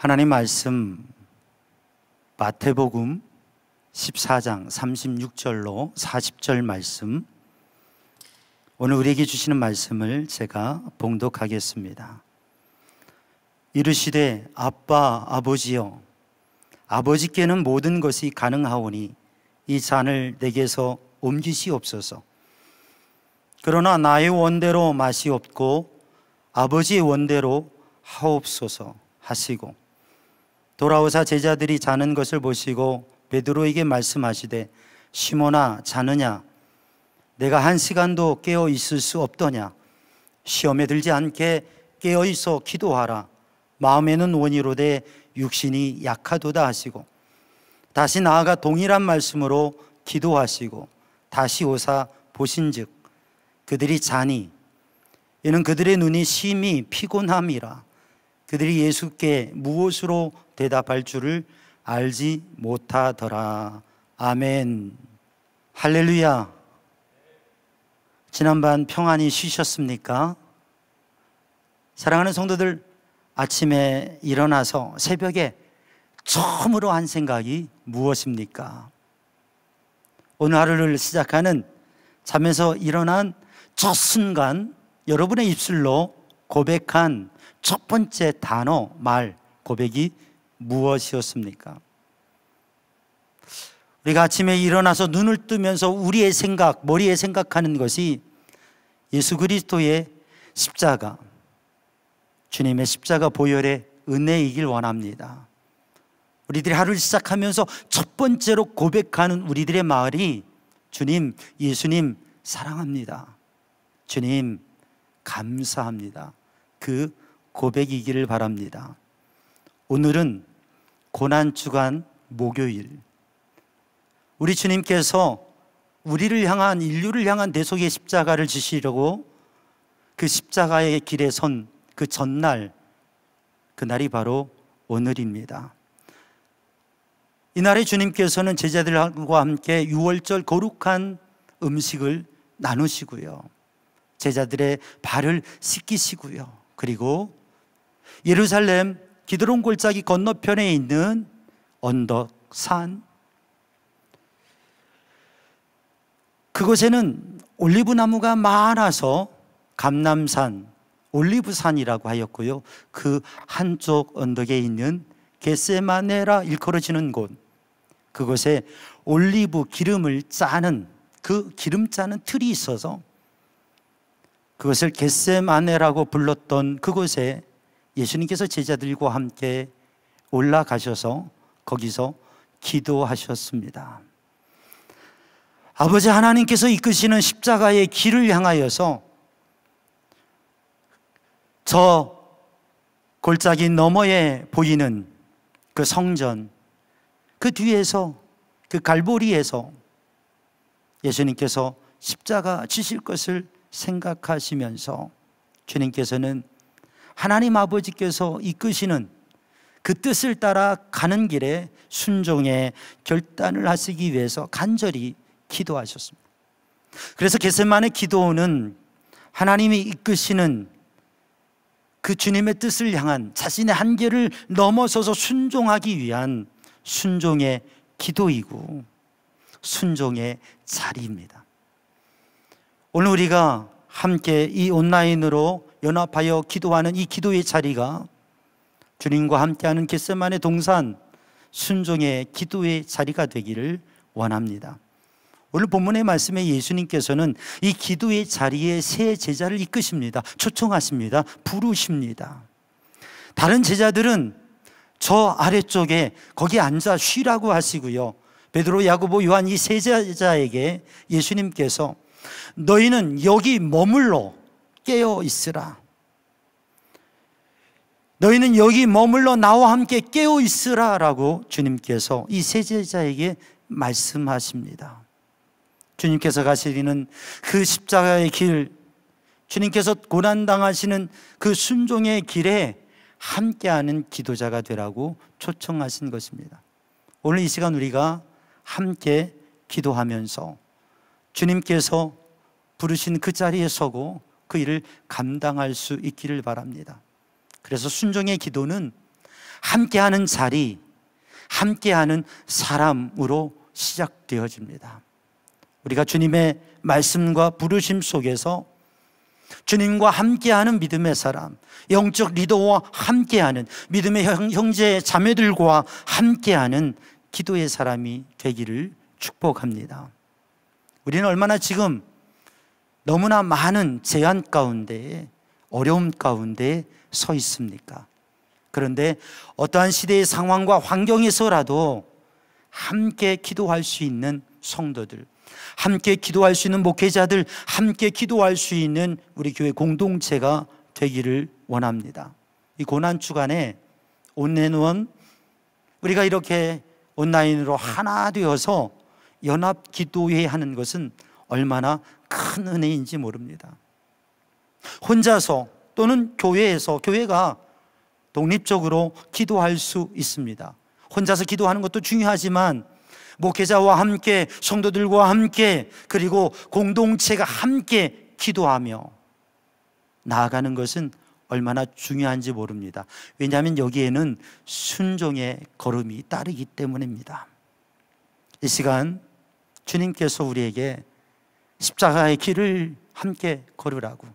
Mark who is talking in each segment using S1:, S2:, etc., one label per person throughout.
S1: 하나님 말씀 마태복음 14장 36절로 40절 말씀 오늘 우리에게 주시는 말씀을 제가 봉독하겠습니다. 이르시되 아빠 아버지여 아버지께는 모든 것이 가능하오니 이 잔을 내게서 옮기시옵소서. 그러나 나의 원대로 맛이 없고 아버지의 원대로 하옵소서 하시고 돌아오사 제자들이 자는 것을 보시고 베드로에게 말씀하시되 시몬나 자느냐 내가 한 시간도 깨어 있을 수 없더냐 시험에 들지 않게 깨어 있어 기도하라 마음에는 원이로되 육신이 약하도다 하시고 다시 나아가 동일한 말씀으로 기도하시고 다시 오사 보신즉 그들이 자니 이는 그들의 눈이 심히 피곤함이라 그들이 예수께 무엇으로 대답할 줄을 알지 못하더라. 아멘. 할렐루야. 지난밤 평안히 쉬셨습니까? 사랑하는 성도들, 아침에 일어나서 새벽에 처음으로 한 생각이 무엇입니까? 오늘 하루를 시작하는 잠에서 일어난 첫 순간 여러분의 입술로 고백한 첫 번째 단어, 말, 고백이 무엇이었습니까? 우리가 아침에 일어나서 눈을 뜨면서 우리의 생각, 머리에 생각하는 것이 예수 그리스도의 십자가, 주님의 십자가 보혈의 은혜이길 원합니다. 우리들이 하루를 시작하면서 첫 번째로 고백하는 우리들의 말이 주님, 예수님 사랑합니다. 주님 감사합니다. 그 고백이기를 바랍니다. 오늘은 고난 주간 목요일. 우리 주님께서 우리를 향한 인류를 향한 대속의 십자가를 지시려고 그 십자가의 길에 선 그 전날 그날이 바로 오늘입니다. 이날에 주님께서는 제자들과 함께 유월절 거룩한 음식을 나누시고요. 제자들의 발을 씻기시고요. 그리고 예루살렘 기드론 골짜기 건너편에 있는 언덕 산 그곳에는 올리브 나무가 많아서 감남산 올리브산이라고 하였고요. 그 한쪽 언덕에 있는 게세마네라 일컬어지는 곳 그곳에 올리브 기름을 짜는 그 기름 짜는 틀이 있어서 그것을 게세마네라고 불렀던 그곳에 예수님께서 제자들과 함께 올라가셔서 거기서 기도하셨습니다. 아버지 하나님께서 이끄시는 십자가의 길을 향하여서 저 골짜기 너머에 보이는 그 성전, 그 뒤에서, 그 갈보리에서 예수님께서 십자가 지실 것을 생각하시면서 주님께서는 하나님 아버지께서 이끄시는 그 뜻을 따라 가는 길에 순종의 결단을 하시기 위해서 간절히 기도하셨습니다. 그래서 개세만의 기도는 하나님이 이끄시는 그 주님의 뜻을 향한 자신의 한계를 넘어서서 순종하기 위한 순종의 기도이고 순종의 자리입니다. 오늘 우리가 함께 이 온라인으로 연합하여 기도하는 이 기도의 자리가 주님과 함께하는 겟세만의 동산 순종의 기도의 자리가 되기를 원합니다. 오늘 본문의 말씀에 예수님께서는 이 기도의 자리에 새 제자를 이끄십니다. 초청하십니다. 부르십니다. 다른 제자들은 저 아래쪽에 거기 앉아 쉬라고 하시고요. 베드로, 야고보, 요한 이 세 제자에게 예수님께서 너희는 여기 머물러 깨어 있으라. 너희는 여기 머물러 나와 함께 깨어 있으라 라고 주님께서 이 세제자에게 말씀하십니다. 주님께서 가시리는 그 십자가의 길, 주님께서 고난당하시는 그 순종의 길에 함께하는 기도자가 되라고 초청하신 것입니다. 오늘 이 시간 우리가 함께 기도하면서 주님께서 부르신 그 자리에 서고 그 일을 감당할 수 있기를 바랍니다. 그래서 순종의 기도는 함께하는 자리, 함께하는 사람으로 시작되어집니다. 우리가 주님의 말씀과 부르심 속에서 주님과 함께하는 믿음의 사람, 영적 리더와 함께하는 믿음의 형제 자매들과 함께하는 기도의 사람이 되기를 축복합니다. 우리는 얼마나 지금 너무나 많은 제한 가운데 어려움 가운데 서 있습니까? 그런데 어떠한 시대의 상황과 환경에서라도 함께 기도할 수 있는 성도들, 함께 기도할 수 있는 목회자들, 함께 기도할 수 있는 우리 교회 공동체가 되기를 원합니다. 이 고난 주간에 온앤원 우리가 이렇게 온라인으로 하나 되어서 연합 기도회 하는 것은 얼마나 큰 은혜인지 모릅니다. 혼자서 또는 교회에서 교회가 독립적으로 기도할 수 있습니다. 혼자서 기도하는 것도 중요하지만 목회자와 함께 성도들과 함께 그리고 공동체가 함께 기도하며 나아가는 것은 얼마나 중요한지 모릅니다. 왜냐하면 여기에는 순종의 걸음이 따르기 때문입니다. 이 시간 주님께서 우리에게 십자가의 길을 함께 걸으라고.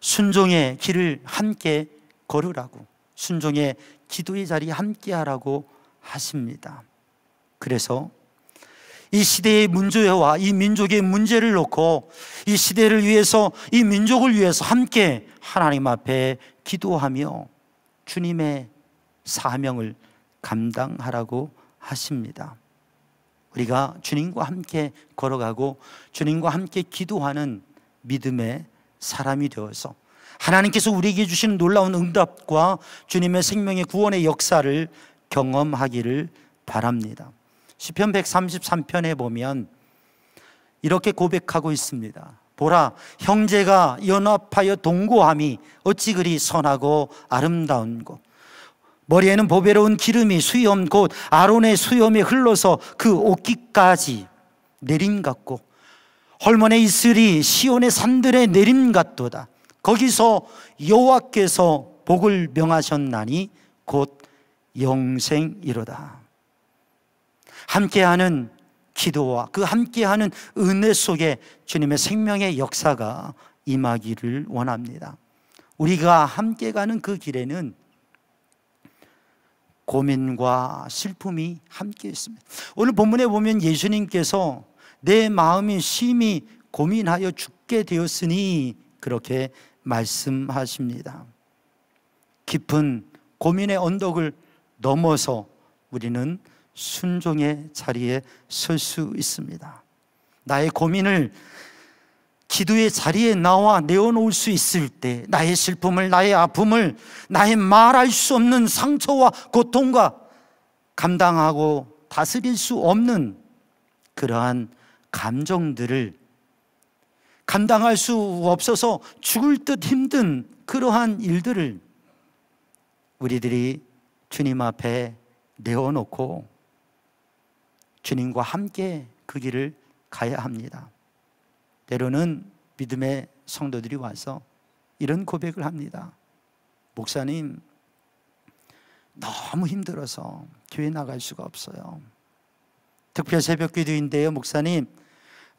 S1: 순종의 길을 함께 걸으라고. 순종의 기도의 자리 함께 하라고 하십니다. 그래서 이 시대의 문제와 이 민족의 문제를 놓고 이 시대를 위해서 이 민족을 위해서 함께 하나님 앞에 기도하며 주님의 사명을 감당하라고 하십니다. 우리가 주님과 함께 걸어가고 주님과 함께 기도하는 믿음의 사람이 되어서 하나님께서 우리에게 주시는 놀라운 응답과 주님의 생명의 구원의 역사를 경험하기를 바랍니다. 시편 133편에 보면 이렇게 고백하고 있습니다. 보라 형제가 연합하여 동고함이 어찌 그리 선하고 아름다운것 머리에는 보배로운 기름이 수염 곧 아론의 수염이 흘러서 그 옷깃까지 내림 같고 헐몬의 이슬이 시온의 산들에 내림 같도다. 거기서 여호와께서 복을 명하셨나니 곧 영생이로다. 함께하는 기도와 그 함께하는 은혜 속에 주님의 생명의 역사가 임하기를 원합니다. 우리가 함께 가는 그 길에는 고민과 슬픔이 함께 있습니다. 오늘 본문에 보면 예수님께서 내 마음이 심히 고민하여 죽게 되었으니 그렇게 말씀하십니다. 깊은 고민의 언덕을 넘어서 우리는 순종의 자리에 설 수 있습니다. 나의 고민을 기도의 자리에 나와 내어놓을 수 있을 때 나의 슬픔을, 나의 아픔을, 나의 말할 수 없는 상처와 고통과 감당하고 다스릴 수 없는 그러한 감정들을 감당할 수 없어서 죽을 듯 힘든 그러한 일들을 우리들이 주님 앞에 내어놓고 주님과 함께 그 길을 가야 합니다. 때로는 믿음의 성도들이 와서 이런 고백을 합니다. 목사님, 너무 힘들어서 교회 나갈 수가 없어요. 특별 새벽 기도인데요, 목사님.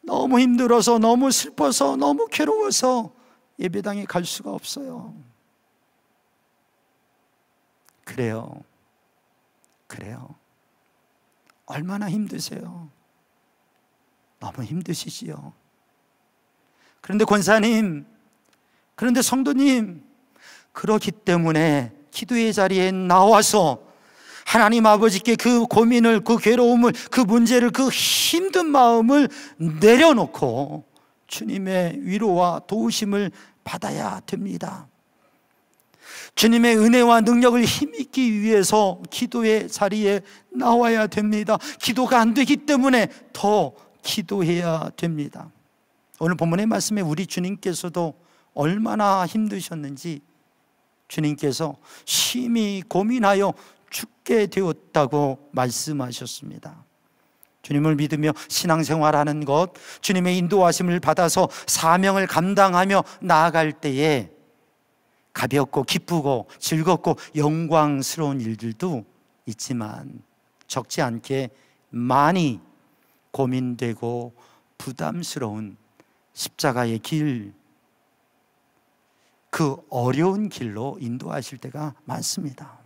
S1: 너무 힘들어서, 너무 슬퍼서, 너무 괴로워서 예배당에 갈 수가 없어요. 그래요. 그래요. 얼마나 힘드세요? 너무 힘드시지요? 그런데 권사님, 그런데 성도님, 그렇기 때문에 기도의 자리에 나와서 하나님 아버지께 그 고민을, 그 괴로움을, 그 문제를, 그 힘든 마음을 내려놓고 주님의 위로와 도우심을 받아야 됩니다. 주님의 은혜와 능력을 힘입기 위해서 기도의 자리에 나와야 됩니다. 기도가 안 되기 때문에 더 기도해야 됩니다. 오늘 본문의 말씀에 우리 주님께서도 얼마나 힘드셨는지 주님께서 심히 고민하여 죽게 되었다고 말씀하셨습니다. 주님을 믿으며 신앙생활하는 것, 주님의 인도하심을 받아서 사명을 감당하며 나아갈 때에 가볍고 기쁘고 즐겁고 영광스러운 일들도 있지만 적지 않게 많이 고민되고 부담스러운 십자가의 길, 그 어려운 길로 인도하실 때가 많습니다.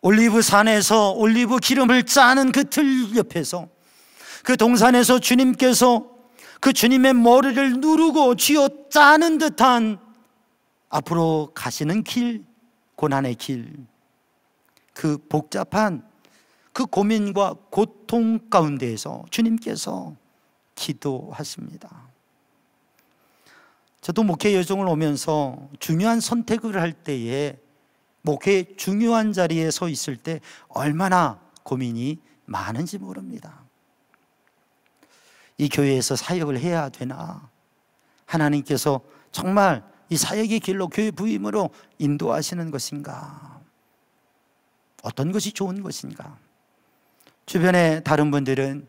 S1: 올리브 산에서 올리브 기름을 짜는 그 틀 옆에서 그 동산에서 주님께서 그 주님의 머리를 누르고 쥐어 짜는 듯한 앞으로 가시는 길, 고난의 길, 그 복잡한 그 고민과 고통 가운데에서 주님께서 기도하십니다. 저도 목회 여정을 오면서 중요한 선택을 할 때에 목회 중요한 자리에 서 있을 때 얼마나 고민이 많은지 모릅니다. 이 교회에서 사역을 해야 되나? 하나님께서 정말 이 사역의 길로 교회 부임으로 인도하시는 것인가? 어떤 것이 좋은 것인가? 주변의 다른 분들은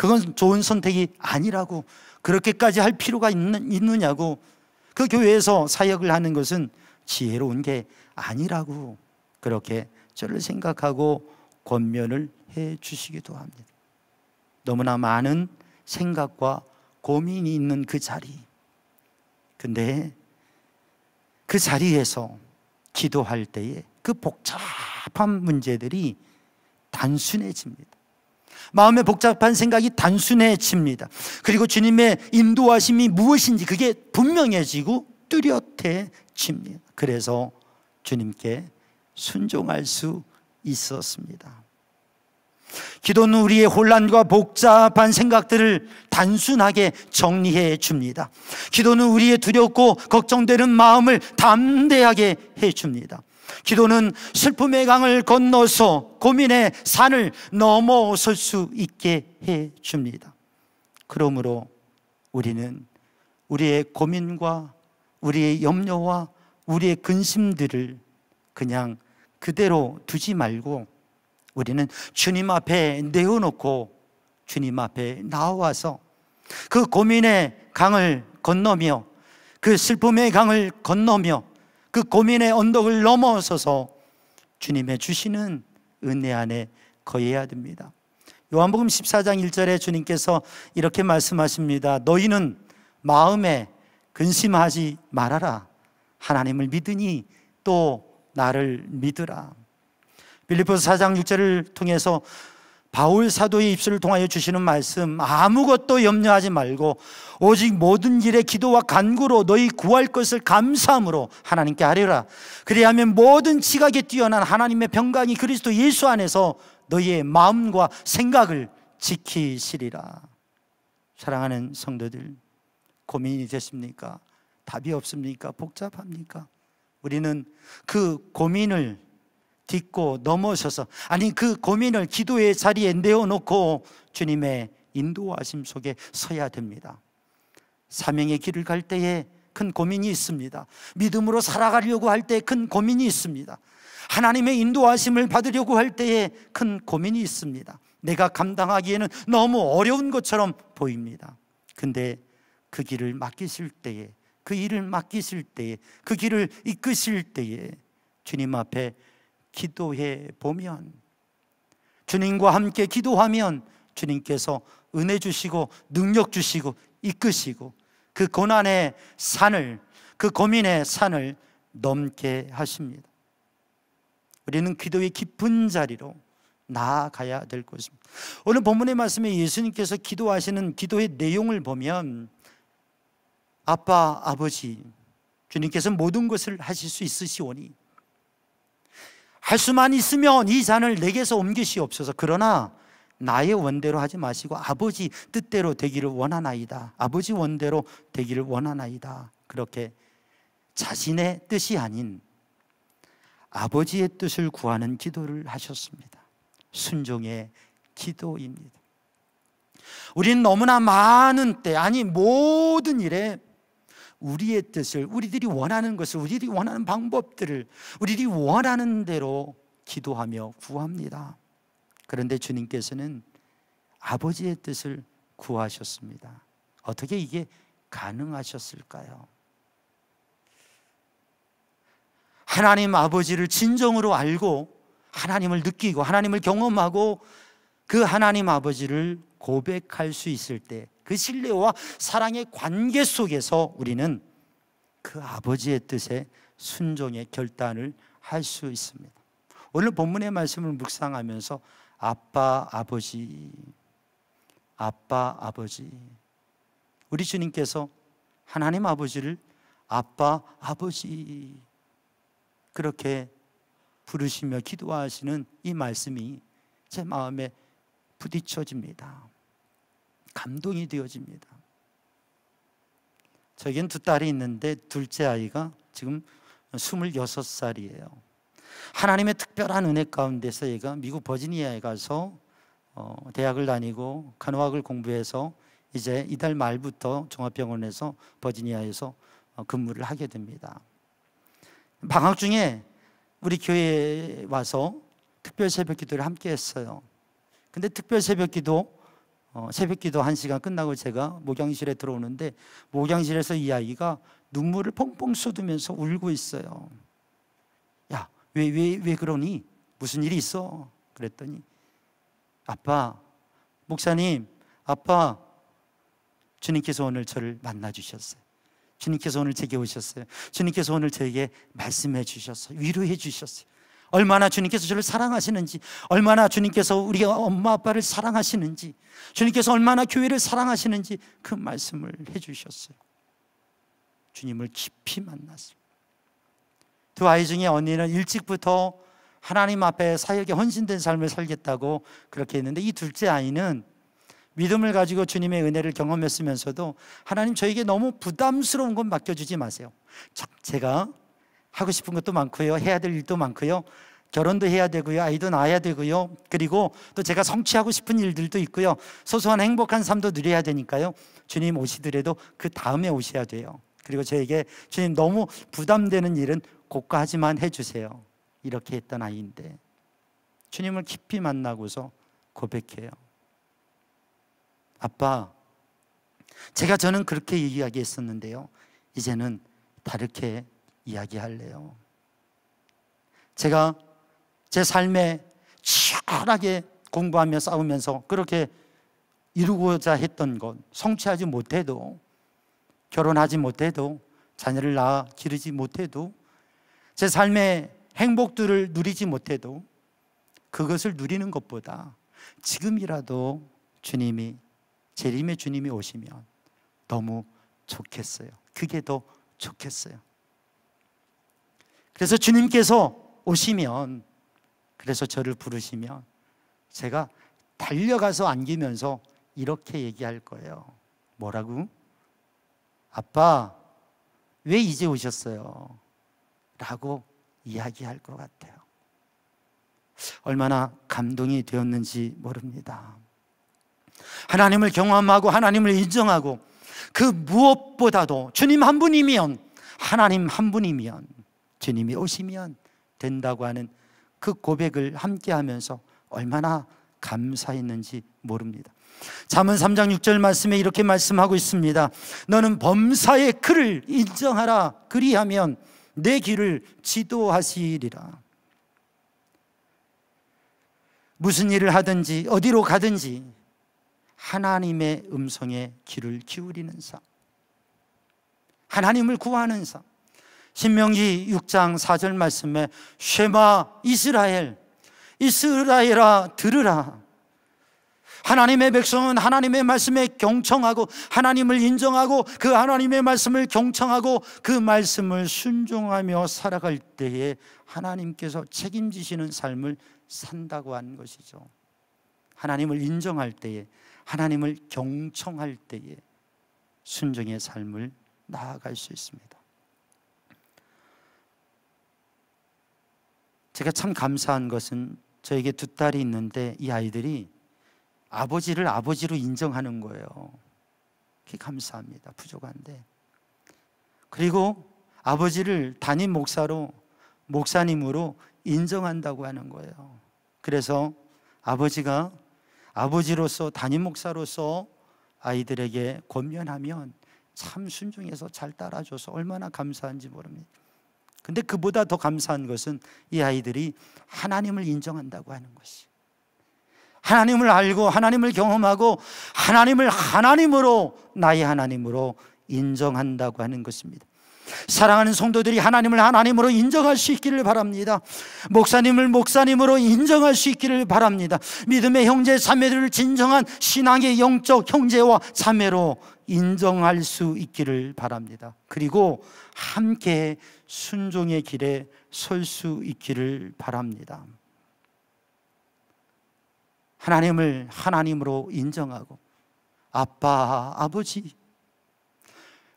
S1: 그건 좋은 선택이 아니라고 그렇게까지 할 필요가 있는, 있느냐고 그 교회에서 사역을 하는 것은 지혜로운 게 아니라고 그렇게 저를 생각하고 권면을 해 주시기도 합니다. 너무나 많은 생각과 고민이 있는 그 자리. 근데 그 자리에서 기도할 때에 그 복잡한 문제들이 단순해집니다. 마음의 복잡한 생각이 단순해집니다. 그리고 주님의 인도하심이 무엇인지 그게 분명해지고 뚜렷해집니다. 그래서 주님께 순종할 수 있었습니다. 기도는 우리의 혼란과 복잡한 생각들을 단순하게 정리해 줍니다. 기도는 우리의 두렵고 걱정되는 마음을 담대하게 해 줍니다. 기도는 슬픔의 강을 건너서 고민의 산을 넘어설 수 있게 해 줍니다. 그러므로 우리는 우리의 고민과 우리의 염려와 우리의 근심들을 그냥 그대로 두지 말고 우리는 주님 앞에 내어놓고 주님 앞에 나와서 그 고민의 강을 건너며 그 슬픔의 강을 건너며 그 고민의 언덕을 넘어서서 주님의 주시는 은혜 안에 거해야 됩니다. 요한복음 14장 1절에 주님께서 이렇게 말씀하십니다. 너희는 마음에 근심하지 말아라. 하나님을 믿으니 또 나를 믿으라. 빌리포스 4장 6절을 통해서 바울 사도의 입술을 통하여 주시는 말씀 아무것도 염려하지 말고 오직 모든 일에 기도와 간구로 너희 구할 것을 감사함으로 하나님께 하리라 그리하면 모든 지각에 뛰어난 하나님의 병강이 그리스도 예수 안에서 너희의 마음과 생각을 지키시리라 사랑하는 성도들 고민이 되십니까 답이 없습니까? 복잡합니까? 우리는 그 고민을 딛고 넘어서서 아니 그 고민을 기도의 자리에 내어놓고 주님의 인도하심 속에 서야 됩니다. 사명의 길을 갈 때에 큰 고민이 있습니다. 믿음으로 살아가려고 할 때 큰 고민이 있습니다. 하나님의 인도하심을 받으려고 할 때에 큰 고민이 있습니다. 내가 감당하기에는 너무 어려운 것처럼 보입니다. 근데 그 길을 맡기실 때에 그 일을 맡기실 때에 그 길을 이끄실 때에 주님 앞에 기도해 보면 주님과 함께 기도하면 주님께서 은혜 주시고 능력 주시고 이끄시고 그 고난의 산을 그 고민의 산을 넘게 하십니다. 우리는 기도의 깊은 자리로 나아가야 될 것입니다. 오늘 본문의 말씀에 예수님께서 기도하시는 기도의 내용을 보면 아빠, 아버지, 주님께서 모든 것을 하실 수 있으시오니 할 수만 있으면 이 잔을 내게서 옮기시옵소서. 그러나 나의 원대로 하지 마시고 아버지 뜻대로 되기를 원하나이다. 아버지 원대로 되기를 원하나이다. 그렇게 자신의 뜻이 아닌 아버지의 뜻을 구하는 기도를 하셨습니다. 순종의 기도입니다. 우리는 너무나 많은 때, 아니 모든 일에 우리의 뜻을, 우리들이 원하는 것을, 우리들이 원하는 방법들을, 우리들이 원하는 대로 기도하며 구합니다. 그런데 주님께서는 아버지의 뜻을 구하셨습니다. 어떻게 이게 가능하셨을까요? 하나님 아버지를 진정으로 알고 하나님을 느끼고 하나님을 경험하고 그 하나님 아버지를 고백할 수 있을 때그 신뢰와 사랑의 관계 속에서 우리는 그 아버지의 뜻에 순종의 결단을 할 수 있습니다. 오늘 본문의 말씀을 묵상하면서 아빠 아버지 아빠 아버지 우리 주님께서 하나님 아버지를 아빠 아버지 그렇게 부르시며 기도하시는 이 말씀이 제 마음에 부딪혀집니다. 감동이 되어집니다. 저에겐 두 딸이 있는데 둘째 아이가 지금 26살이에요. 하나님의 특별한 은혜 가운데서 얘가 미국 버지니아에 가서 어, 대학을 다니고 간호학을 공부해서 이제 이달 말부터 종합병원에서 버지니아에서 어, 근무를 하게 됩니다. 방학 중에 우리 교회에 와서 특별 새벽 기도를 함께 했어요. 근데 특별 새벽 기도 어, 새벽기도 한 시간 끝나고 제가 목양실에 들어오는데 목양실에서 이 아이가 눈물을 펑펑 쏟으면서 울고 있어요. 야, 왜 왜, 왜 그러니? 무슨 일이 있어? 그랬더니 아빠, 목사님, 아빠, 주님께서 오늘 저를 만나 주셨어요. 주님께서 오늘 제게 오셨어요. 주님께서 오늘 저에게 말씀해 주셨어요. 위로해 주셨어요. 얼마나 주님께서 저를 사랑하시는지, 얼마나 주님께서 우리 엄마 아빠를 사랑하시는지, 주님께서 얼마나 교회를 사랑하시는지 그 말씀을 해주셨어요. 주님을 깊이 만났어요. 두 아이 중에 언니는 일찍부터 하나님 앞에 사역에 헌신된 삶을 살겠다고 그렇게 했는데 이 둘째 아이는 믿음을 가지고 주님의 은혜를 경험했으면서도 하나님 저에게 너무 부담스러운 건 맡겨주지 마세요. 제가 하고 싶은 것도 많고요. 해야 될 일도 많고요. 결혼도 해야 되고요. 아이도 낳아야 되고요. 그리고 또 제가 성취하고 싶은 일들도 있고요. 소소한 행복한 삶도 누려야 되니까요. 주님 오시더라도 그 다음에 오셔야 돼요. 그리고 저에게 주님 너무 부담되는 일은 고가하지만 해주세요. 이렇게 했던 아이인데 주님을 깊이 만나고서 고백해요. 아빠, 제가 저는 그렇게 이야기했었는데요. 이제는 다르게 이야기할래요. 제가 제 삶에 치열하게 공부하며 싸우면서 그렇게 이루고자 했던 것, 성취하지 못해도, 결혼하지 못해도, 자녀를 낳아 기르지 못해도, 제 삶의 행복들을 누리지 못해도, 그것을 누리는 것보다 지금이라도 주님이, 재림의 주님이 오시면 너무 좋겠어요. 그게 더 좋겠어요. 그래서 주님께서 오시면 그래서 저를 부르시면 제가 달려가서 안기면서 이렇게 얘기할 거예요. 뭐라고? 아빠, 왜 이제 오셨어요? 라고 이야기할 것 같아요. 얼마나 감동이 되었는지 모릅니다. 하나님을 경험하고 하나님을 인정하고 그 무엇보다도 주님 한 분이면 하나님 한 분이면 주님이 오시면 된다고 하는 그 고백을 함께 하면서 얼마나 감사했는지 모릅니다. 잠언 3장 6절 말씀에 이렇게 말씀하고 있습니다. 너는 범사의 그를 인정하라. 그리하면 내 길을 지도하시리라. 무슨 일을 하든지 어디로 가든지 하나님의 음성에 귀를 기울이는 사. 하나님을 구하는 사. 신명기 6장 4절 말씀에 쉐마 이스라엘 이스라엘아 들으라 하나님의 백성은 하나님의 말씀에 경청하고 하나님을 인정하고 그 하나님의 말씀을 경청하고 그 말씀을 순종하며 살아갈 때에 하나님께서 책임지시는 삶을 산다고 한 것이죠. 하나님을 인정할 때에 하나님을 경청할 때에 순종의 삶을 나아갈 수 있습니다. 제가 참 감사한 것은 저에게 두 딸이 있는데 이 아이들이 아버지를 아버지로 인정하는 거예요. 그게 감사합니다. 부족한데. 그리고 아버지를 담임 목사로 목사님으로 인정한다고 하는 거예요. 그래서 아버지가 아버지로서 담임 목사로서 아이들에게 권면하면 참 순종해서 잘 따라줘서 얼마나 감사한지 모릅니다. 근데 그보다 더 감사한 것은 이 아이들이 하나님을 인정한다고 하는 것이. 하나님을 알고 하나님을 경험하고 하나님을 하나님으로 나의 하나님으로 인정한다고 하는 것입니다. 사랑하는 성도들이 하나님을 하나님으로 인정할 수 있기를 바랍니다. 목사님을 목사님으로 인정할 수 있기를 바랍니다. 믿음의 형제 자매를 진정한 신앙의 영적 형제와 자매로 인정할 수 있기를 바랍니다. 그리고 함께 순종의 길에 설 수 있기를 바랍니다. 하나님을 하나님으로 인정하고 아빠, 아버지,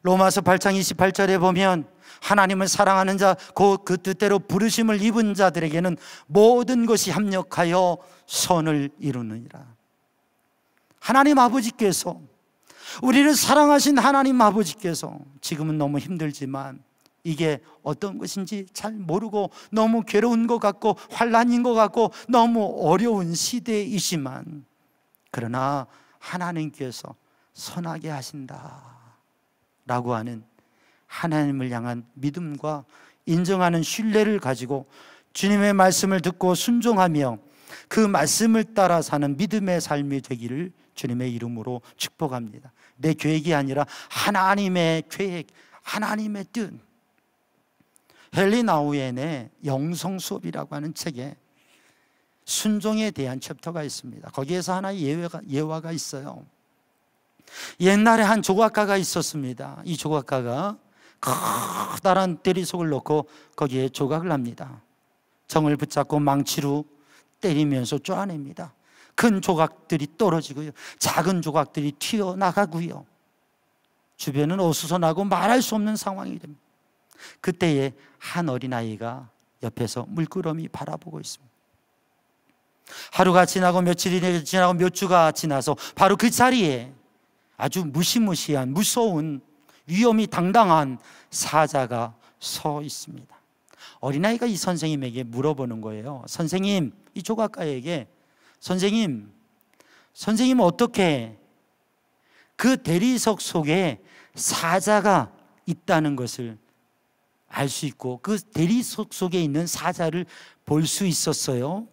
S1: 로마서 8장 28절에 보면 하나님을 사랑하는 자, 그, 그 뜻대로 부르심을 입은 자들에게는 모든 것이 합력하여 선을 이루느니라. 하나님 아버지께서 우리를 사랑하신 하나님 아버지께서 지금은 너무 힘들지만 이게 어떤 것인지 잘 모르고 너무 괴로운 것 같고 환란인 것 같고 너무 어려운 시대이지만 그러나 하나님께서 선하게 하신다. 라고 하는 하나님을 향한 믿음과 인정하는 신뢰를 가지고 주님의 말씀을 듣고 순종하며 그 말씀을 따라 사는 믿음의 삶이 되기를 주님의 이름으로 축복합니다. 내 계획이 아니라 하나님의 계획, 하나님의 뜻. 헨리 나우엔의 영성 수업이라고 하는 책에 순종에 대한 챕터가 있습니다. 거기에서 하나의 예외가, 예화가 있어요. 옛날에 한 조각가가 있었습니다. 이 조각가가 커다란 대리석을 놓고 거기에 조각을 합니다. 정을 붙잡고 망치로 때리면서 쪼아냅니다. 큰 조각들이 떨어지고요. 작은 조각들이 튀어나가고요. 주변은 어수선하고 말할 수 없는 상황이 됩니다. 그때에 한 어린아이가 옆에서 물끄러미 바라보고 있습니다. 하루가 지나고 며칠이 지나고 몇 주가 지나서 바로 그 자리에 아주 무시무시한 무서운 위험이 당당한 사자가 서 있습니다. 어린아이가 이 선생님에게 물어보는 거예요. 선생님, 이 조각가에게 선생님, 선생님 어떻게 그 대리석 속에 사자가 있다는 것을 알 수 있고 그 대리석 속에 있는 사자를 볼 수 있었어요?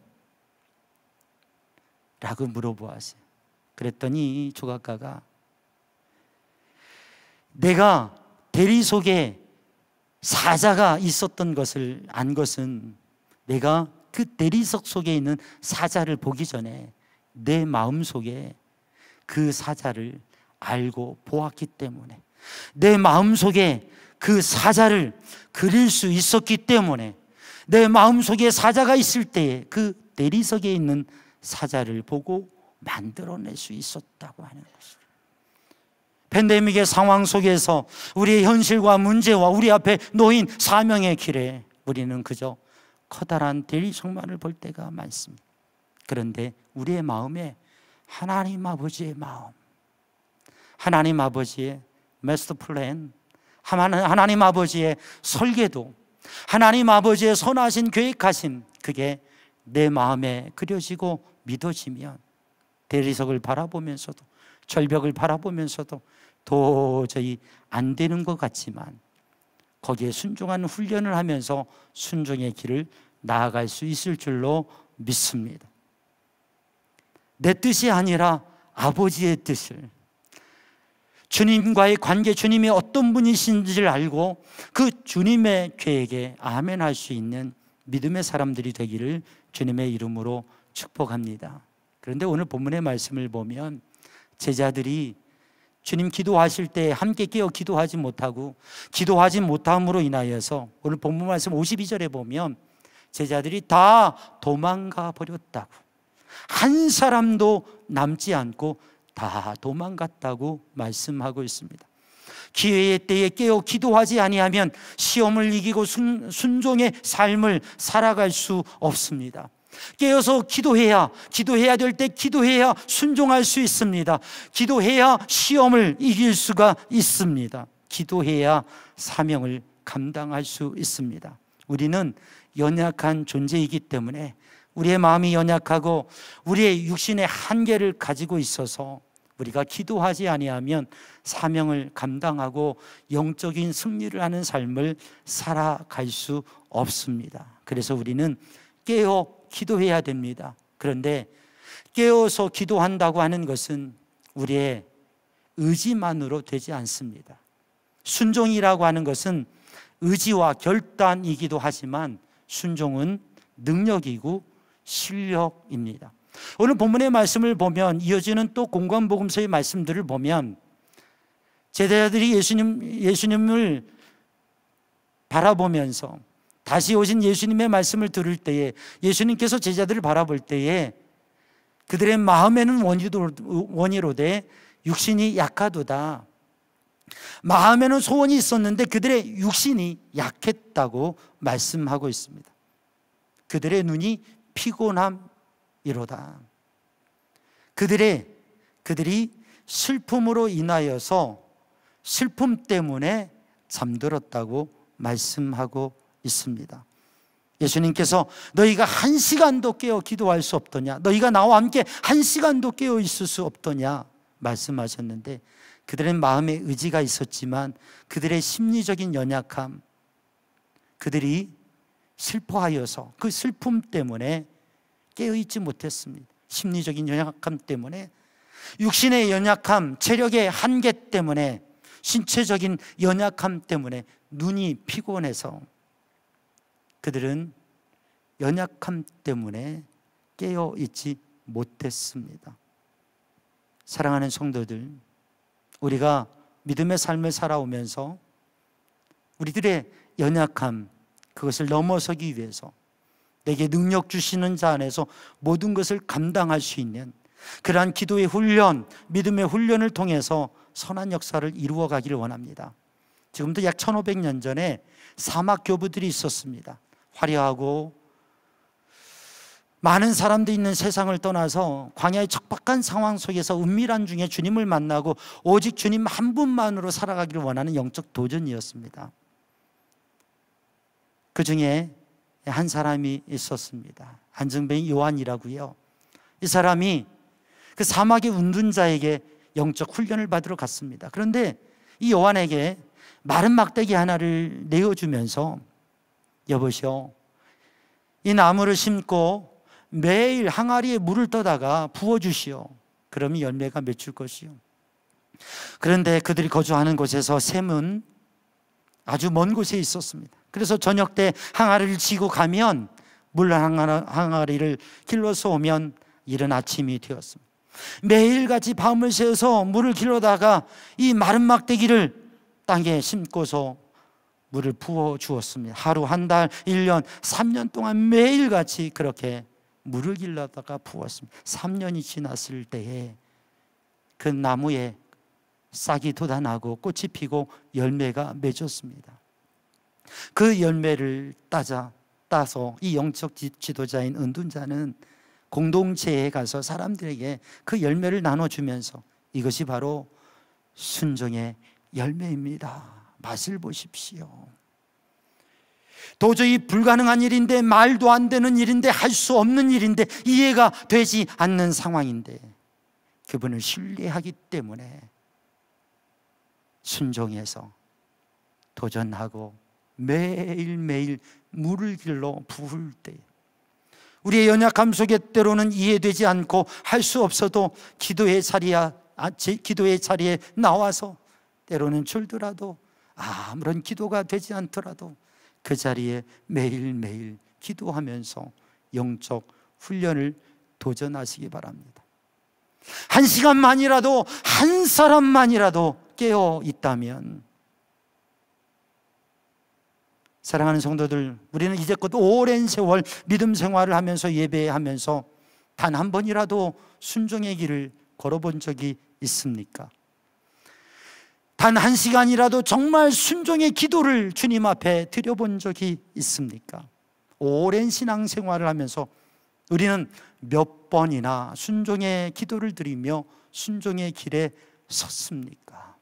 S1: 라고 물어보았어요. 그랬더니 조각가가 내가 대리 속에 사자가 있었던 것을 안 것은 내가 그 대리석 속에 있는 사자를 보기 전에 내 마음 속에 그 사자를 알고 보았기 때문에 내 마음 속에 그 사자를 그릴 수 있었기 때문에 내 마음 속에 사자가 있을 때에 그 대리석에 있는 사자를 보고 만들어낼 수 있었다고 하는 것입니다. 팬데믹의 상황 속에서 우리의 현실과 문제와 우리 앞에 놓인 사명의 길에 우리는 그저 커다란 대리석만을볼 때가 많습니다. 그런데 우리의 마음에 하나님 아버지의 마음, 하나님 아버지의 메스터 플랜, 하나님 아버지의 설계도, 하나님 아버지의 선하신 계획하심, 그게 내 마음에 그려지고 믿어지면 대리석을 바라보면서도 절벽을 바라보면서도 도저히 안 되는 것 같지만 거기에 순종하는 훈련을 하면서 순종의 길을 나아갈 수 있을 줄로 믿습니다. 내 뜻이 아니라 아버지의 뜻을 주님과의 관계, 주님이 어떤 분이신지를 알고 그 주님의 계획에 아멘 할 수 있는 믿음의 사람들이 되기를 주님의 이름으로 축복합니다. 그런데 오늘 본문의 말씀을 보면 제자들이 주님 기도하실 때 함께 깨어 기도하지 못하고 기도하지 못함으로 인하여서 오늘 본문 말씀 52절에 보면 제자들이 다 도망가 버렸다고 한 사람도 남지 않고 다 도망갔다고 말씀하고 있습니다. 기회의 때에 깨어 기도하지 아니하면 시험을 이기고 순, 순종의 삶을 살아갈 수 없습니다. 깨어서 기도해야, 기도해야 될 때 기도해야 순종할 수 있습니다. 기도해야 시험을 이길 수가 있습니다. 기도해야 사명을 감당할 수 있습니다. 우리는 연약한 존재이기 때문에 우리의 마음이 연약하고 우리의 육신의 한계를 가지고 있어서 우리가 기도하지 아니하면 사명을 감당하고 영적인 승리를 하는 삶을 살아갈 수 없습니다. 그래서 우리는 깨어 기도해야 됩니다. 그런데 깨어서 기도한다고 하는 것은 우리의 의지만으로 되지 않습니다. 순종이라고 하는 것은 의지와 결단이기도 하지만 순종은 능력이고 실력입니다. 오늘 본문의 말씀을 보면 이어지는 또 공관복음서의 말씀들을 보면 제자들이 예수님, 예수님을 바라보면서 다시 오신 예수님의 말씀을 들을 때에 예수님께서 제자들을 바라볼 때에 그들의 마음에는 원의로, 돼 육신이 약하도다. 마음에는 소원이 있었는데 그들의 육신이 약했다고 말씀하고 있습니다. 그들의 눈이 피곤함이로다. 그들의 그들이 슬픔으로 인하여서 슬픔 때문에 잠들었다고 말씀하고 있습니다. 예수님께서 너희가 한 시간도 깨어 기도할 수 없더냐? 너희가 나와 함께 한 시간도 깨어 있을 수 없더냐? 말씀하셨는데 그들의 마음에 의지가 있었지만 그들의 심리적인 연약함, 그들이 슬퍼하여서 그 슬픔 때문에 깨어있지 못했습니다. 심리적인 연약함 때문에 육신의 연약함, 체력의 한계 때문에 신체적인 연약함 때문에 눈이 피곤해서 그들은 연약함 때문에 깨어 있지 못했습니다. 사랑하는 성도들, 우리가 믿음의 삶을 살아오면서 우리들의 연약함, 그것을 넘어서기 위해서 내게 능력 주시는 자 안에서 모든 것을 감당할 수 있는 그러한 기도의 훈련, 믿음의 훈련을 통해서 선한 역사를 이루어 가기를 원합니다. 지금도 약 1500년 전에 사막 교부들이 있었습니다. 화려하고 많은 사람도 있는 세상을 떠나서 광야의 척박한 상황 속에서 은밀한 중에 주님을 만나고 오직 주님 한 분만으로 살아가기를 원하는 영적 도전이었습니다. 그 중에 한 사람이 있었습니다. 안정뱅 요한이라고요. 이 사람이 그 사막의 운둔자에게 영적 훈련을 받으러 갔습니다. 그런데 이 요한에게 마른 막대기 하나를 내어주면서 여보시오. 이 나무를 심고 매일 항아리에 물을 떠다가 부어주시오. 그러면 열매가 맺힐 것이요. 그런데 그들이 거주하는 곳에서 샘은 아주 먼 곳에 있었습니다. 그래서 저녁 때 항아리를 지고 가면 물 항아리를 길러서 오면 이른 아침이 되었습니다. 매일같이 밤을 새서 물을 길러다가 이 마른 막대기를 땅에 심고서 물을 부어 주었습니다. 하루, 한 달, 1년, 3년 동안 매일같이 그렇게 물을 길러다가 부었습니다. 3년이 지났을 때에 그 나무에 싹이 돋아나고 꽃이 피고 열매가 맺었습니다. 그 열매를 따자 따서 이 영적 지도자인 은둔자는 공동체에 가서 사람들에게 그 열매를 나눠주면서 이것이 바로 순종의 열매입니다. 맛을 보십시오. 도저히 불가능한 일인데 말도 안 되는 일인데 할 수 없는 일인데 이해가 되지 않는 상황인데 그분을 신뢰하기 때문에 순종해서 도전하고 매일매일 물을 길로 부을 때 우리의 연약함 속에 때로는 이해되지 않고 할 수 없어도 기도의 자리야, 아, 기도의 자리에 나와서 때로는 줄더라도 아무런 기도가 되지 않더라도 그 자리에 매일매일 기도하면서 영적 훈련을 도전하시기 바랍니다. 한 시간만이라도, 한 사람만이라도 깨어 있다면, 사랑하는 성도들, 우리는 이제껏 오랜 세월 믿음 생활을 하면서 예배하면서 단 한 번이라도 순종의 길을 걸어본 적이 있습니까? 단한 시간이라도 정말 순종의 기도를 주님 앞에 드려본 적이 있습니까? 오랜 신앙생활을 하면서 우리는 몇 번이나 순종의 기도를 드리며 순종의 길에 섰습니까?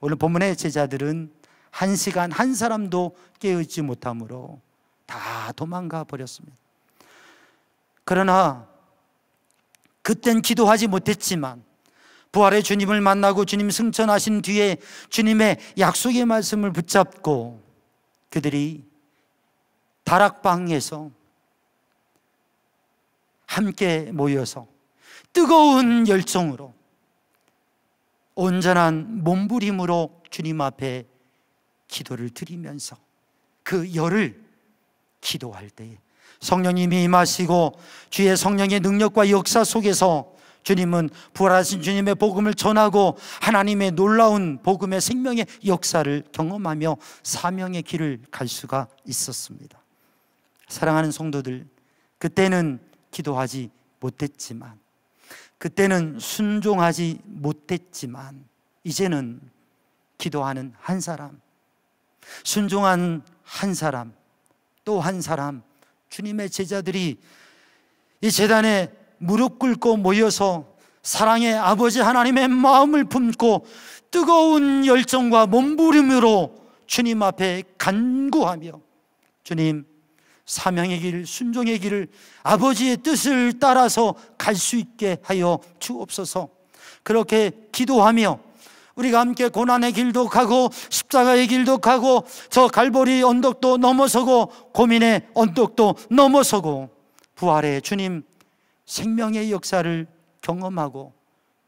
S1: 오늘 본문의 제자들은 한 시간 한 사람도 깨우지 못하므로 다 도망가 버렸습니다. 그러나 그땐 기도하지 못했지만 부활의 주님을 만나고 주님 승천하신 뒤에 주님의 약속의 말씀을 붙잡고 그들이 다락방에서 함께 모여서 뜨거운 열정으로 온전한 몸부림으로 주님 앞에 기도를 드리면서 그 열을 기도할 때에 성령님이 임하시고 주의 성령의 능력과 역사 속에서 주님은 부활하신 주님의 복음을 전하고 하나님의 놀라운 복음의 생명의 역사를 경험하며 사명의 길을 갈 수가 있었습니다. 사랑하는 성도들, 그때는 기도하지 못했지만, 그때는 순종하지 못했지만, 이제는 기도하는 한 사람, 순종한 한 사람, 또 한 사람, 주님의 제자들이 이 재단에 무릎 꿇고 모여서 사랑의 아버지 하나님의 마음을 품고 뜨거운 열정과 몸부림으로 주님 앞에 간구하며 주님 사명의 길, 순종의 길을 아버지의 뜻을 따라서 갈 수 있게 하여 주옵소서 그렇게 기도하며 우리가 함께 고난의 길도 가고 십자가의 길도 가고 저 갈보리 언덕도 넘어서고 고민의 언덕도 넘어서고 부활의 주님 생명의 역사를 경험하고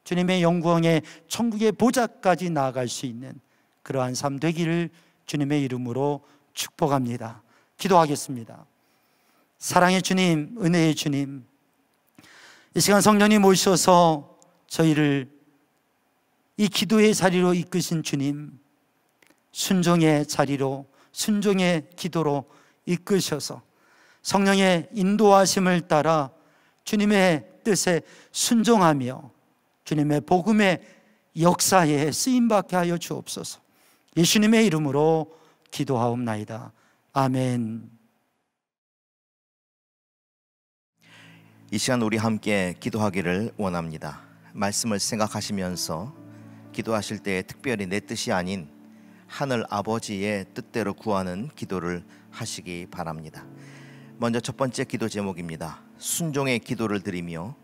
S1: 주님의 영광의 천국의 보좌까지 나아갈 수 있는 그러한 삶 되기를 주님의 이름으로 축복합니다. 기도하겠습니다. 사랑의 주님, 은혜의 주님, 이 시간 성령님 오셔서 저희를 이 기도의 자리로 이끄신 주님, 순종의 자리로, 순종의 기도로 이끄셔서 성령의 인도하심을 따라 주님의 뜻에 순종하며 주님의 복음의 역사에 쓰임받게 하여 주옵소서. 예수님의 이름으로 기도하옵나이다. 아멘. 이 시간
S2: 우리 함께 기도하기를 원합니다. 말씀을 생각하시면서 기도하실 때 특별히 내 뜻이 아닌 하늘 아버지의 뜻대로 구하는 기도를 하시기 바랍니다. 먼저 첫 번째 기도 제목입니다. 순종의 기도를 드리며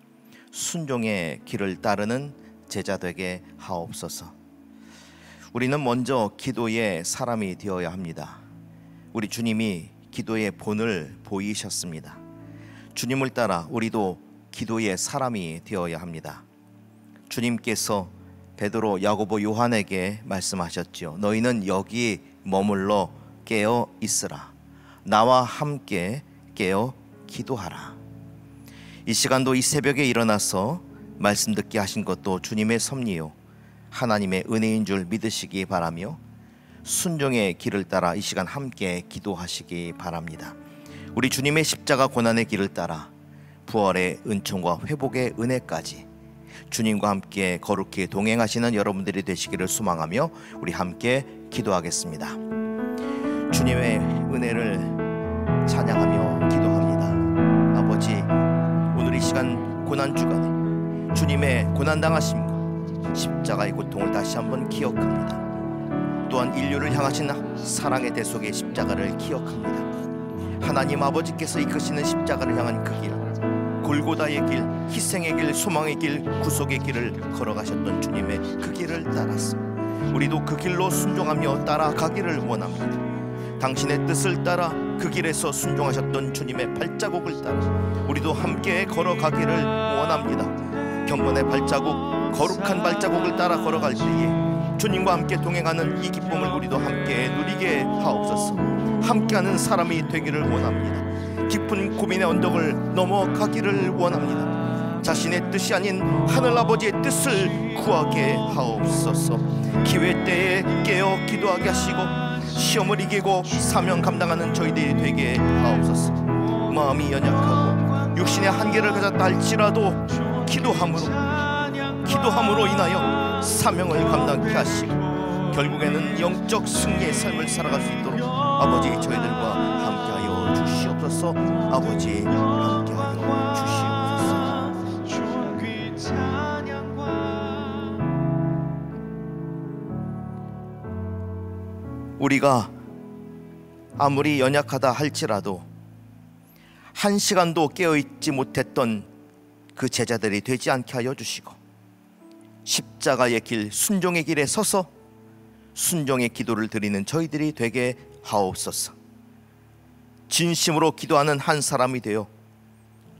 S2: 순종의 길을 따르는 제자 되게 하옵소서. 우리는 먼저 기도의 사람이 되어야 합니다. 우리 주님이 기도의 본을 보이셨습니다. 주님을 따라 우리도 기도의 사람이 되어야 합니다. 주님께서 베드로, 야고보, 요한에게 말씀하셨지요. 너희는 여기 머물러 깨어 있으라. 나와 함께 깨어 기도하라. 이 시간도 이 새벽에 일어나서 말씀 듣게 하신 것도 주님의 섭리요 하나님의 은혜인 줄 믿으시기 바라며 순종의 길을 따라 이 시간 함께 기도하시기 바랍니다. 우리 주님의 십자가 고난의 길을 따라 부활의 은총과 회복의 은혜까지 주님과 함께 거룩히 동행하시는 여러분들이 되시기를 소망하며 우리 함께 기도하겠습니다. 주님의 은혜를 찬양하며 아버지 오늘 이 시간 고난 주간에 주님의 고난 당하심과 십자가의 고통을 다시 한번 기억합니다. 또한 인류를 향하신 사랑의 대속의 십자가를 기억합니다. 하나님 아버지께서 이끄시는 십자가를 향한 그 길, 골고다의 길, 희생의 길, 소망의 길, 구속의 길을 걸어가셨던 주님의 그 길을 따라서 우리도 그 길로 순종하며 따라가기를 원합니다. 당신의 뜻을 따라 그 길에서 순종하셨던 주님의 발자국을 따라 우리도 함께 걸어가기를 원합니다. 견문의 발자국, 거룩한 발자국을 따라 걸어갈 때에 주님과 함께 동행하는 이 기쁨을 우리도 함께 누리게 하옵소서. 함께하는 사람이 되기를 원합니다. 깊은 고민의 언덕을 넘어가기를 원합니다. 자신의 뜻이 아닌 하늘아버지의 뜻을 구하게 하옵소서. 기회 때에 깨어 기도하게 하시고 시험을 이기고 사명 감당하는 저희들이 되게 하옵소서 마음이 연약하고 육신의 한계를 가졌다 할지라도 기도함으로 기도함으로 인하여 사명을 감당케 하시고 결국에는 영적 승리의 삶을 살아갈 수 있도록 아버지 저희들과 함께하여 주시옵소서 아버지 함께하여 주시옵소서 우리가 아무리 연약하다 할지라도 한 시간도 깨어있지 못했던 그 제자들이 되지 않게 하여 주시고 십자가의 길, 순종의 길에 서서 순종의 기도를 드리는 저희들이 되게 하옵소서. 진심으로 기도하는 한 사람이 되어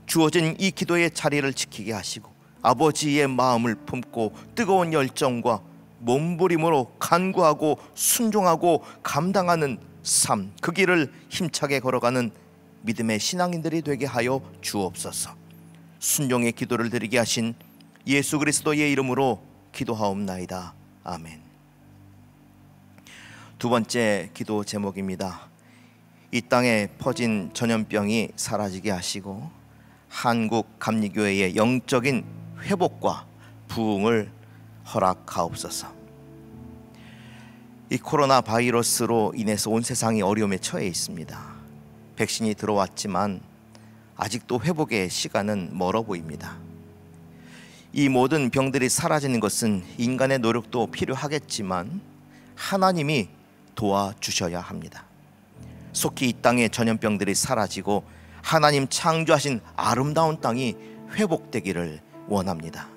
S2: 주어진 이 기도의 자리를 지키게 하시고 아버지의 마음을 품고 뜨거운 열정과 몸부림으로 간구하고 순종하고 감당하는 삶, 그 길을 힘차게 걸어가는 믿음의 신앙인들이 되게 하여 주옵소서. 순종의 기도를 드리게 하신 예수 그리스도의 이름으로 기도하옵나이다. 아멘. 두 번째 기도 제목입니다. 이 땅에 퍼진 전염병이 사라지게 하시고 한국 감리교회의 영적인 회복과 부흥을 허락하옵소서. 이 코로나 바이러스로 인해서 온 세상이 어려움에 처해 있습니다. 백신이 들어왔지만 아직도 회복의 시간은 멀어 보입니다. 이 모든 병들이 사라지는 것은 인간의 노력도 필요하겠지만 하나님이 도와주셔야 합니다. 속히 이 땅의 전염병들이 사라지고 하나님 창조하신 아름다운 땅이 회복되기를 원합니다.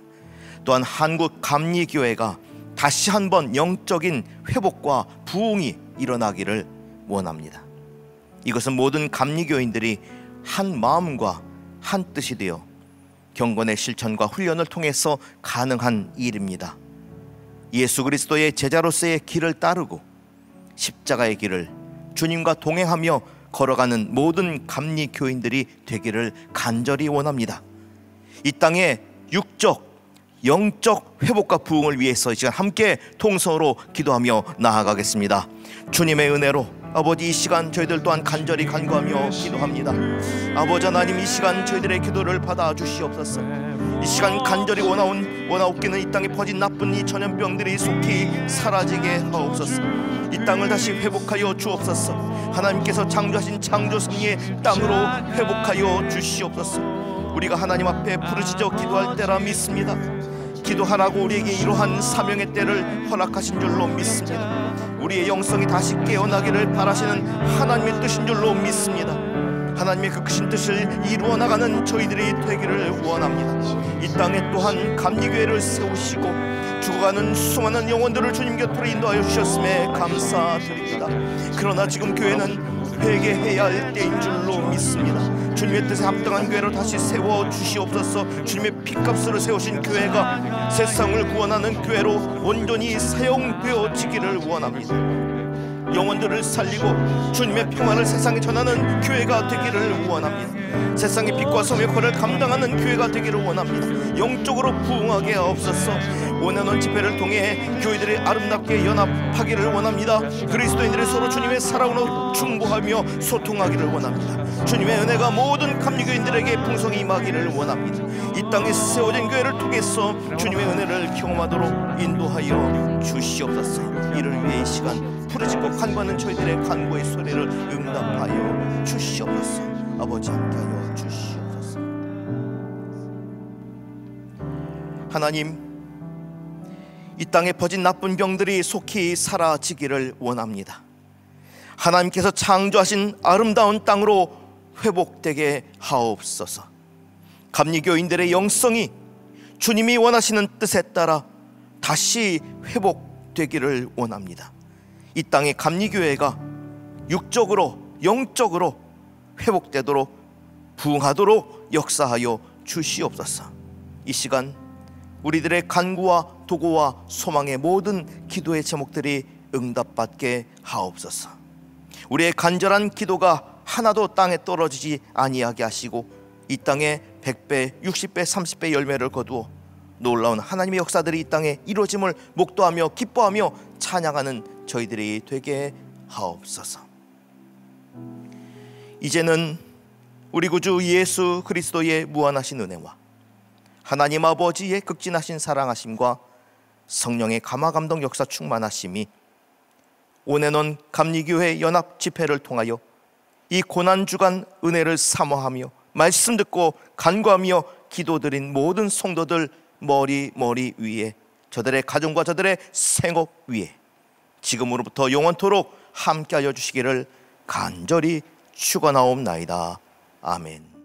S2: 또한 한국 감리교회가 다시 한번 영적인 회복과 부흥이 일어나기를 원합니다. 이것은 모든 감리교인들이 한 마음과 한 뜻이 되어 경건의 실천과 훈련을 통해서 가능한 일입니다. 예수 그리스도의 제자로서의 길을 따르고 십자가의 길을 주님과 동행하며 걸어가는 모든 감리교인들이 되기를 간절히 원합니다. 이 땅에 육적, 영적 회복과 부흥을 위해서 이 시간 함께 통성으로 기도하며 나아가겠습니다. 주님의 은혜로 아버지 이 시간 저희들 또한 간절히 간구하며 기도합니다. 아버지 하나님 이 시간 저희들의 기도를 받아 주시옵소서. 이 시간 간절히 원하온 원하옵기는 이 땅에 퍼진 나쁜 이 전염병들이 속히 사라지게 하옵소서. 이 땅을 다시 회복하여 주옵소서. 하나님께서 창조하신 창조 성의 땅으로 회복하여 주시옵소서. 우리가 하나님 앞에 부르짖어 기도할 때라 믿습니다. 기도하라고 우리에게 이러한 사명의 때를 허락하신 줄로 믿습니다. 우리의 영성이 다시 깨어나기를 바라시는 하나님의 뜻인 줄로 믿습니다. 하나님의 그 크신 뜻을 이루어 나가는 저희들이 되기를 원합니다. 이 땅에 또한 감리교회를 세우시고 죽어가는 수많은 영혼들을 주님 곁으로 인도하여 주셨음에 감사드립니다. 그러나 지금 교회는 회개해야 할 때인 줄로 믿습니다. 주님의 뜻에 합당한 교회를 다시 세워 주시옵소서. 주님의 피값으로 세우신 교회가 세상을 구원하는 교회로 온전히 사용되어지기를 원합니다. 영혼들을 살리고 주님의 평안을 세상에 전하는 교회가 되기를 원합니다. 세상의 빛과 소의 벌을 감당하는 교회가 되기를 원합니다. 영적으로 부흥하게 없옵소서 원하는 집회를 통해 교회들이 아름답게 연합하기를 원합니다. 그리스도인들이 서로 주님의 사랑으로 충고하며 소통하기를 원합니다. 주님의 은혜가 모든 감리교인들에게 풍성히 임하기를 원합니다. 이 땅에 세워진 교회를 통해서 주님의 은혜를 경험하도록 인도하여 주시옵소서. 이를 위해 이 시간 부르짖고 간구하는 저희들의 간구의 소리를 응답하여 주시옵소서 아버지 함께하여 주시옵소서 하나님 이 땅에 퍼진 나쁜 병들이 속히 사라지기를 원합니다 하나님께서 창조하신 아름다운 땅으로 회복되게 하옵소서 감리교인들의 영성이 주님이 원하시는 뜻에 따라 다시 회복되기를 원합니다 이 땅의 감리교회가 육적으로 영적으로 회복되도록 부흥하도록 역사하여 주시옵소서. 이 시간 우리들의 간구와 도구와 소망의 모든 기도의 제목들이 응답받게 하옵소서. 우리의 간절한 기도가 하나도 땅에 떨어지지 아니하게 하시고 이 땅에 100배, 60배, 30배 열매를 거두어 놀라운 하나님의 역사들이 이 땅에 이루어짐을 목도하며 기뻐하며 찬양하는 저희들이 되게 하옵소서. 이제는 우리 구주 예수 그리스도의 무한하신 은혜와 하나님 아버지의 극진하신 사랑하심과 성령의 감화 감동 역사 충만하심이 온앤온 감리교회 연합 집회를 통하여 이 고난 주간 은혜를 사모하며 말씀 듣고 간과하며 기도드린 모든 성도들 머리 머리 위에 저들의 가정과 저들의 생업 위에 지금으로부터 영원토록 함께하여 주시기를 간절히 축원하옵나이다. 아멘.